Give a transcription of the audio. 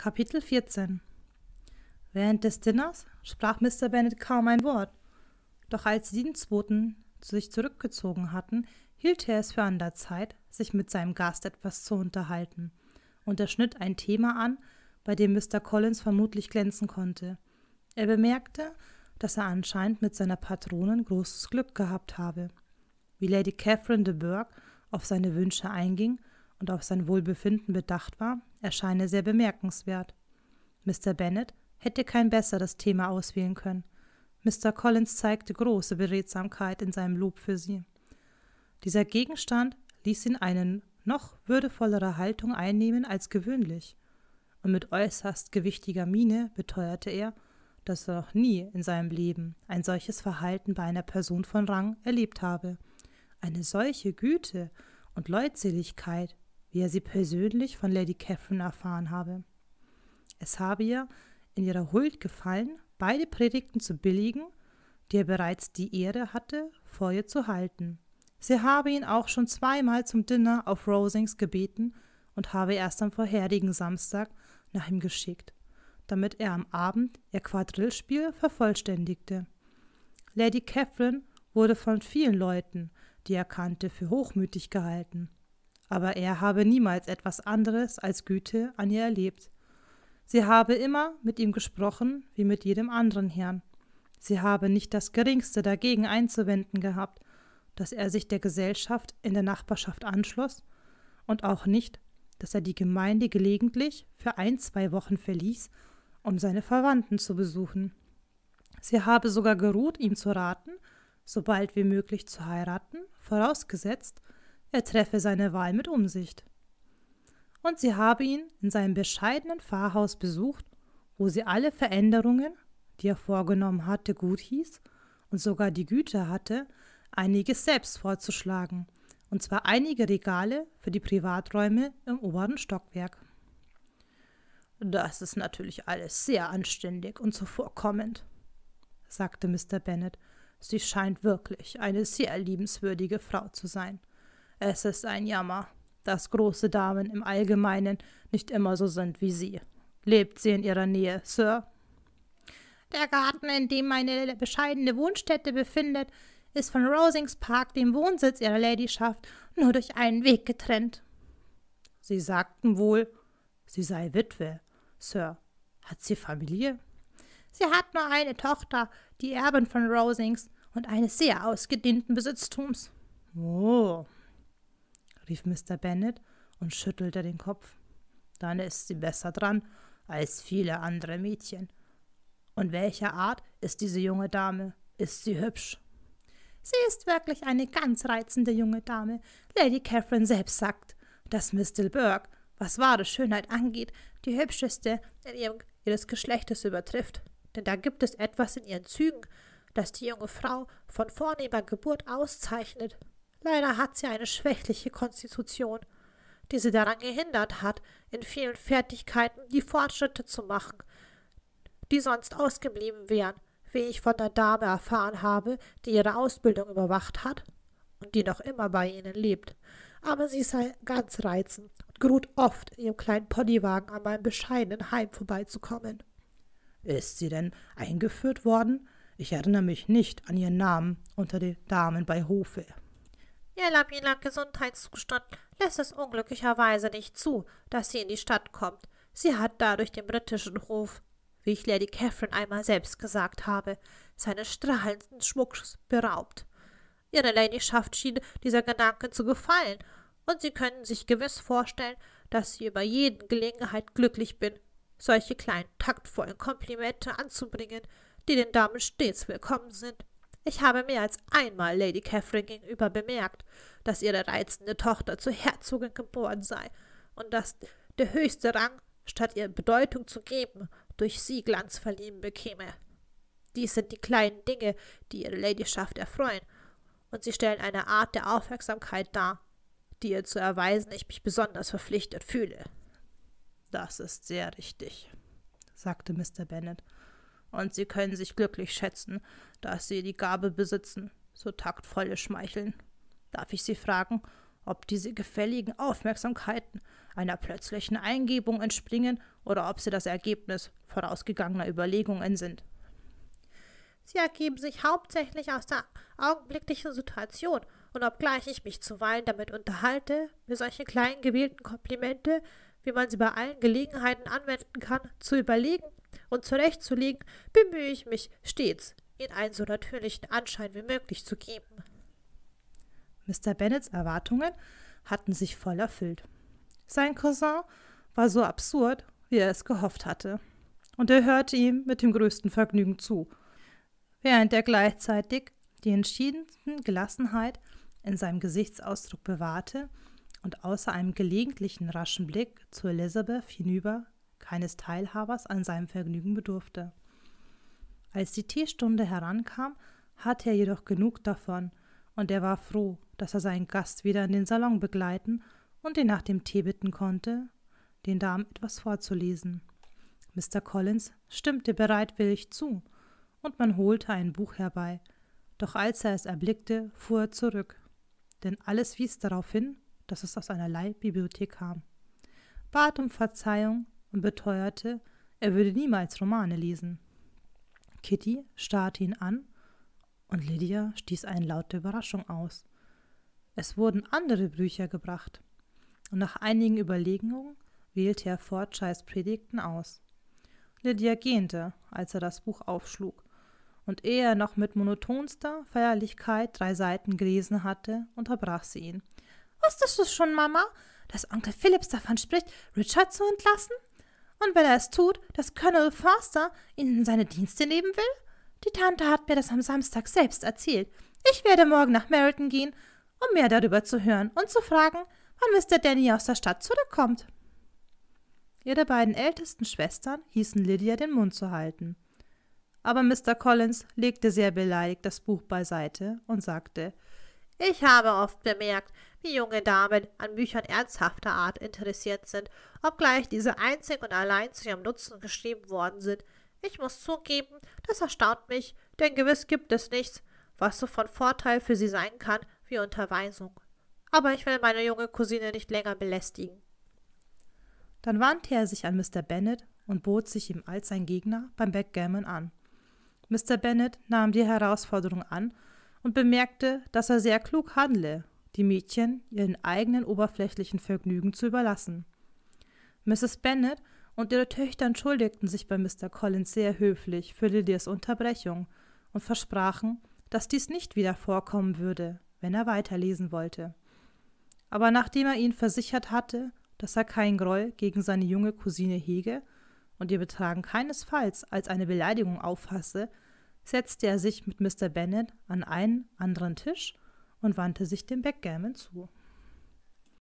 Kapitel 14 Während des Dinners sprach Mr. Bennet kaum ein Wort, doch als die Dienstboten sich zurückgezogen hatten, hielt er es für an der Zeit, sich mit seinem Gast etwas zu unterhalten, und er schnitt ein Thema an, bei dem Mr. Collins vermutlich glänzen konnte. Er bemerkte, dass er anscheinend mit seiner Patronin großes Glück gehabt habe. Wie Lady Catherine de Bourgh auf seine Wünsche einging und auf sein Wohlbefinden bedacht war, erscheine sehr bemerkenswert. Mr. Bennet hätte kein besseres Thema auswählen können. Mr. Collins zeigte große Beredsamkeit in seinem Lob für sie. Dieser Gegenstand ließ ihn eine noch würdevollere Haltung einnehmen als gewöhnlich, und mit äußerst gewichtiger Miene beteuerte er, dass er noch nie in seinem Leben ein solches Verhalten bei einer Person von Rang erlebt habe. Eine solche Güte und Leutseligkeit wie er sie persönlich von Lady Catherine erfahren habe. Es habe ihr in ihrer Huld gefallen, beide Predigten zu billigen, die er bereits die Ehre hatte, vor ihr zu halten. Sie habe ihn auch schon zweimal zum Dinner auf Rosings gebeten und habe erst am vorherigen Samstag nach ihm geschickt, damit er am Abend ihr Quadrillspiel vervollständigte. Lady Catherine wurde von vielen Leuten, die er kannte, für hochmütig gehalten aber er habe niemals etwas anderes als Güte an ihr erlebt. Sie habe immer mit ihm gesprochen wie mit jedem anderen Herrn. Sie habe nicht das geringste dagegen einzuwenden gehabt, dass er sich der Gesellschaft in der Nachbarschaft anschloss und auch nicht, dass er die Gemeinde gelegentlich für ein, zwei Wochen verließ, um seine Verwandten zu besuchen. Sie habe sogar geruht, ihm zu raten, sobald wie möglich zu heiraten, vorausgesetzt, er treffe seine Wahl mit Umsicht. Und sie habe ihn in seinem bescheidenen Pfarrhaus besucht, wo sie alle Veränderungen, die er vorgenommen hatte, gut hieß und sogar die Güte hatte, einiges selbst vorzuschlagen, und zwar einige Regale für die Privaträume im oberen Stockwerk. Das ist natürlich alles sehr anständig und zuvorkommend, sagte Mr. Bennet. Sie scheint wirklich eine sehr liebenswürdige Frau zu sein. Es ist ein Jammer, dass große Damen im Allgemeinen nicht immer so sind wie Sie. Lebt sie in Ihrer Nähe, Sir? Der Garten, in dem meine bescheidene Wohnstätte befindet, ist von Rosings Park, dem Wohnsitz ihrer Ladyschaft, nur durch einen Weg getrennt. Sie sagten wohl, sie sei Witwe. Sir, hat sie Familie? Sie hat nur eine Tochter, die Erbin von Rosings und eines sehr ausgedehnten Besitztums. Oh, rief Mr. Bennet und schüttelte den Kopf. Dann ist sie besser dran als viele andere Mädchen. Und welcher Art ist diese junge Dame? Ist sie hübsch? Sie ist wirklich eine ganz reizende junge Dame. Lady Catherine selbst sagt, dass Miss Dilburg, was wahre Schönheit angeht, die hübscheste ihres Geschlechtes übertrifft. Denn da gibt es etwas in ihren Zügen, das die junge Frau von vornehmer Geburt auszeichnet Leider hat sie eine schwächliche Konstitution, die sie daran gehindert hat, in vielen Fertigkeiten die Fortschritte zu machen, die sonst ausgeblieben wären, wie ich von der Dame erfahren habe, die ihre Ausbildung überwacht hat und die noch immer bei ihnen lebt. Aber sie sei ganz reizend und geruht oft in ihrem kleinen Ponywagen an meinem bescheidenen Heim vorbeizukommen. Ist sie denn eingeführt worden? Ich erinnere mich nicht an ihren Namen unter den Damen bei Hofe. Ihr labiler Gesundheitszustand lässt es unglücklicherweise nicht zu, dass sie in die Stadt kommt. Sie hat dadurch den britischen Hof, wie ich Lady Catherine einmal selbst gesagt habe, seines strahlenden Schmucks beraubt. Ihre Ladyschaft schien dieser Gedanke zu gefallen, und Sie können sich gewiss vorstellen, dass ich über jeden Gelegenheit glücklich bin, solche kleinen taktvollen Komplimente anzubringen, die den Damen stets willkommen sind. Ich habe mehr als einmal Lady Catherine gegenüber bemerkt, dass ihre reizende Tochter zur Herzogin geboren sei und dass der höchste Rang, statt ihr Bedeutung zu geben, durch sie Glanz verliehen bekäme. Dies sind die kleinen Dinge, die ihre Ladyschaft erfreuen, und sie stellen eine Art der Aufmerksamkeit dar, die ihr zu erweisen ich mich besonders verpflichtet fühle. Das ist sehr richtig, sagte Mr. Bennet und sie können sich glücklich schätzen, dass sie die Gabe besitzen, so taktvolle Schmeicheln. Darf ich Sie fragen, ob diese gefälligen Aufmerksamkeiten einer plötzlichen Eingebung entspringen oder ob sie das Ergebnis vorausgegangener Überlegungen sind? Sie ergeben sich hauptsächlich aus der augenblicklichen Situation, und obgleich ich mich zuweilen damit unterhalte, mir solche kleinen gewählten Komplimente, wie man sie bei allen Gelegenheiten anwenden kann, zu überlegen, und zurechtzulegen, bemühe ich mich stets, ihn einen so natürlichen Anschein wie möglich zu geben. Mr. Bennets Erwartungen hatten sich voll erfüllt. Sein Cousin war so absurd, wie er es gehofft hatte, und er hörte ihm mit dem größten Vergnügen zu, während er gleichzeitig die entschiedensten Gelassenheit in seinem Gesichtsausdruck bewahrte und außer einem gelegentlichen raschen Blick zu Elizabeth hinüber keines Teilhabers an seinem Vergnügen bedurfte. Als die Teestunde herankam, hatte er jedoch genug davon, und er war froh, dass er seinen Gast wieder in den Salon begleiten und ihn nach dem Tee bitten konnte, den Damen etwas vorzulesen. Mr. Collins stimmte bereitwillig zu, und man holte ein Buch herbei, doch als er es erblickte, fuhr er zurück, denn alles wies darauf hin, dass es aus einer Leihbibliothek kam. Bat um Verzeihung, und beteuerte, er würde niemals Romane lesen. Kitty starrte ihn an und Lydia stieß einen Laut der Überraschung aus. Es wurden andere Bücher gebracht und nach einigen Überlegungen wählte er Fortscheis Predigten aus. Lydia gähnte, als er das Buch aufschlug, und ehe er noch mit monotonster Feierlichkeit drei Seiten gelesen hatte, unterbrach sie ihn. Wusstest du schon, Mama, dass Onkel Phillips davon spricht, Richard zu entlassen? Und wenn er es tut, dass Colonel Forster ihn in seine Dienste nehmen will? Die Tante hat mir das am Samstag selbst erzählt. Ich werde morgen nach Meryton gehen, um mehr darüber zu hören und zu fragen, wann Mr. Danny aus der Stadt zurückkommt. Ihre beiden ältesten Schwestern hießen Lydia, den Mund zu halten. Aber Mr. Collins legte sehr beleidigt das Buch beiseite und sagte, ich habe oft bemerkt, wie junge Damen an Büchern ernsthafter Art interessiert sind, obgleich diese einzig und allein zu ihrem Nutzen geschrieben worden sind. Ich muss zugeben, das erstaunt mich, denn gewiss gibt es nichts, was so von Vorteil für sie sein kann wie Unterweisung. Aber ich will meine junge Cousine nicht länger belästigen. Dann wandte er sich an Mr. Bennet und bot sich ihm als sein Gegner beim Backgammon an. Mr. Bennet nahm die Herausforderung an und bemerkte, dass er sehr klug handle, die Mädchen ihren eigenen oberflächlichen Vergnügen zu überlassen. Mrs. Bennet und ihre Töchter entschuldigten sich bei Mr. Collins sehr höflich für Lydias Unterbrechung und versprachen, dass dies nicht wieder vorkommen würde, wenn er weiterlesen wollte. Aber nachdem er ihnen versichert hatte, dass er keinen Groll gegen seine junge Cousine hege und ihr Betragen keinesfalls als eine Beleidigung auffasse, setzte er sich mit Mr. Bennet an einen anderen Tisch und wandte sich dem Backgammon zu.